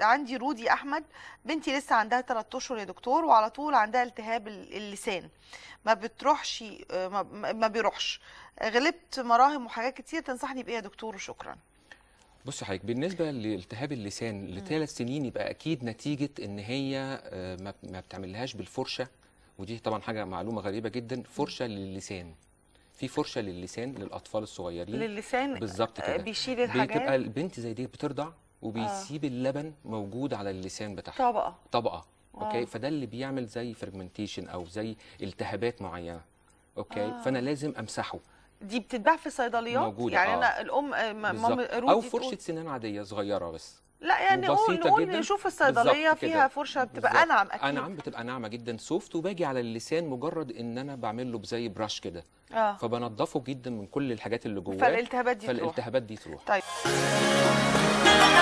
عندي رودي احمد بنتي لسه عندها 3 اشهر يا دكتور وعلى طول عندها التهاب اللسان ما بتروحش ما بيروحش غلبت مراهم وحاجات كتير تنصحني بايه يا دكتور وشكرا بص حضرتك بالنسبه لالتهاب اللسان لثلاث سنين يبقى اكيد نتيجه ان هي آه، ما بتعملهاش بالفرشه ودي طبعا حاجه معلومه غريبه جدا فرشه للسان في فرشه للسان للاطفال الصغيرين للسان بالظبط آه، كده بيشيل الحاجات بتبقى البنت زي دي بترضع آه. وبيسيب آه. اللبن موجود على اللسان بتاعها طبقه طبقه آه. اوكي فده اللي بيعمل زي فرجمنتيشن او زي التهابات معينه اوكي آه. فانا لازم امسحه دي بتتباع في الصيدليات موجودة يعني آه. انا الام آه، مام او فرشه تقول... سنان عاديه صغيره بس لا يعني نقول نقول نشوف الصيدليه فيها فرشه بتبقى انعم اكيد نعم انعم بتبقى ناعمه جدا سوفت وباجي على اللسان مجرد ان انا بعمل له زي براش كده آه. فبنضفه جدا من كل الحاجات اللي جواه فالالتهابات دي فالالتهابات دي تروح طيب